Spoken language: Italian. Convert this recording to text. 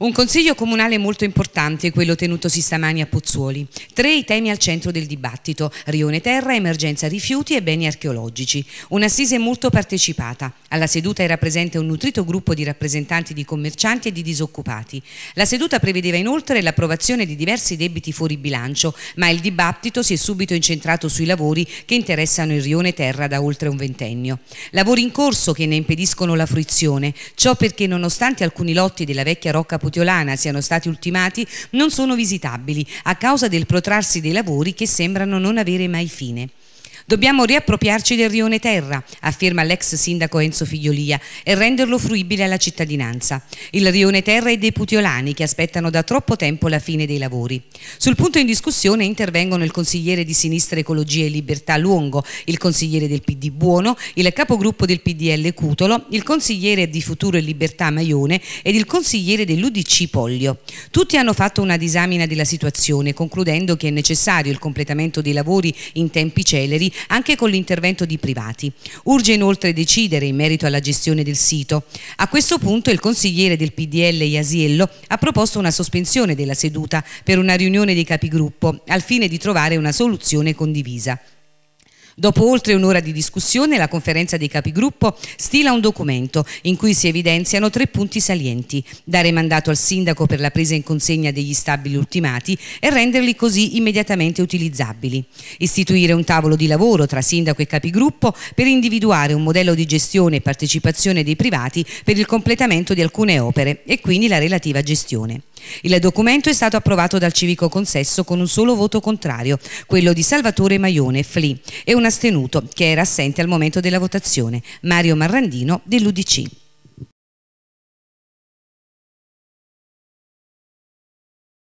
Un consiglio comunale molto importante è quello tenutosi stamani a Pozzuoli. Tre i temi al centro del dibattito, Rione Terra, emergenza rifiuti e beni archeologici. Un'assise molto partecipata. Alla seduta era presente un nutrito gruppo di rappresentanti di commercianti e di disoccupati. La seduta prevedeva inoltre l'approvazione di diversi debiti fuori bilancio, ma il dibattito si è subito incentrato sui lavori che interessano il Rione Terra da oltre un ventennio. Lavori in corso che ne impediscono la fruizione, ciò perché nonostante alcuni lotti della vecchia rocca Pozzuoli Putiolana siano stati ultimati non sono visitabili a causa del protrarsi dei lavori che sembrano non avere mai fine. Dobbiamo riappropriarci del rione Terra, afferma l'ex sindaco Enzo Figliolia, e renderlo fruibile alla cittadinanza. Il rione Terra e dei putiolani che aspettano da troppo tempo la fine dei lavori. Sul punto in discussione intervengono il consigliere di Sinistra Ecologia e Libertà Luongo, il consigliere del PD Buono, il capogruppo del PDL Cutolo, il consigliere di Futuro e Libertà Maione ed il consigliere dell'UDC Pollio. Tutti hanno fatto una disamina della situazione, concludendo che è necessario il completamento dei lavori in tempi celeri anche con l'intervento di privati. Urge inoltre decidere in merito alla gestione del sito. A questo punto il consigliere del PDL Iasiello ha proposto una sospensione della seduta per una riunione dei capigruppo al fine di trovare una soluzione condivisa. Dopo oltre un'ora di discussione, la conferenza dei capigruppo stila un documento in cui si evidenziano tre punti salienti. Dare mandato al sindaco per la presa in consegna degli stabili ultimati e renderli così immediatamente utilizzabili. Istituire un tavolo di lavoro tra sindaco e capigruppo per individuare un modello di gestione e partecipazione dei privati per il completamento di alcune opere e quindi la relativa gestione. Il documento è stato approvato dal civico consesso con un solo voto contrario, quello di Salvatore Maione Fli, e un astenuto che era assente al momento della votazione, Mario Marrandino dell'UDC.